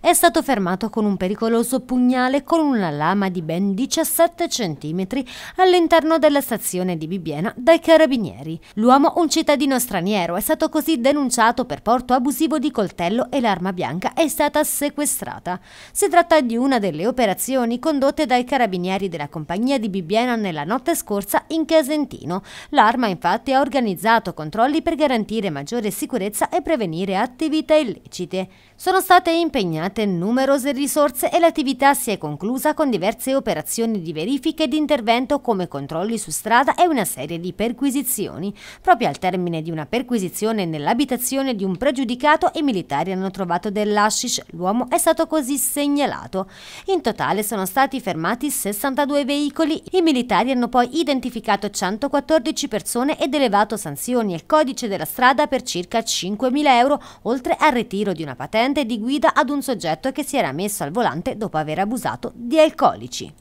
è stato fermato con un pericoloso pugnale con una lama di ben 17 cm all'interno della stazione di Bibbiena dai carabinieri. L'uomo, un cittadino straniero, è stato così denunciato per porto abusivo di coltello e l'arma bianca è stata sequestrata. Si tratta di una delle operazioni condotte dai carabinieri della compagnia di Bibbiena nella notte scorsa in Casentino. L'arma infatti ha organizzato controlli per garantire maggiore sicurezza e prevenire attività illecite. Sono state impegnate impegnate numerose risorse e l'attività si è conclusa con diverse operazioni di verifica e di intervento come controlli su strada e una serie di perquisizioni. Proprio al termine di una perquisizione nell'abitazione di un pregiudicato i militari hanno trovato dell'ashish, l'uomo è stato così segnalato. In totale sono stati fermati 62 veicoli, i militari hanno poi identificato 114 persone ed elevato sanzioni e codice della strada per circa 5.000 euro, oltre al ritiro di una patente di guida ad un soggetto soggetto che si era messo al volante dopo aver abusato di alcolici.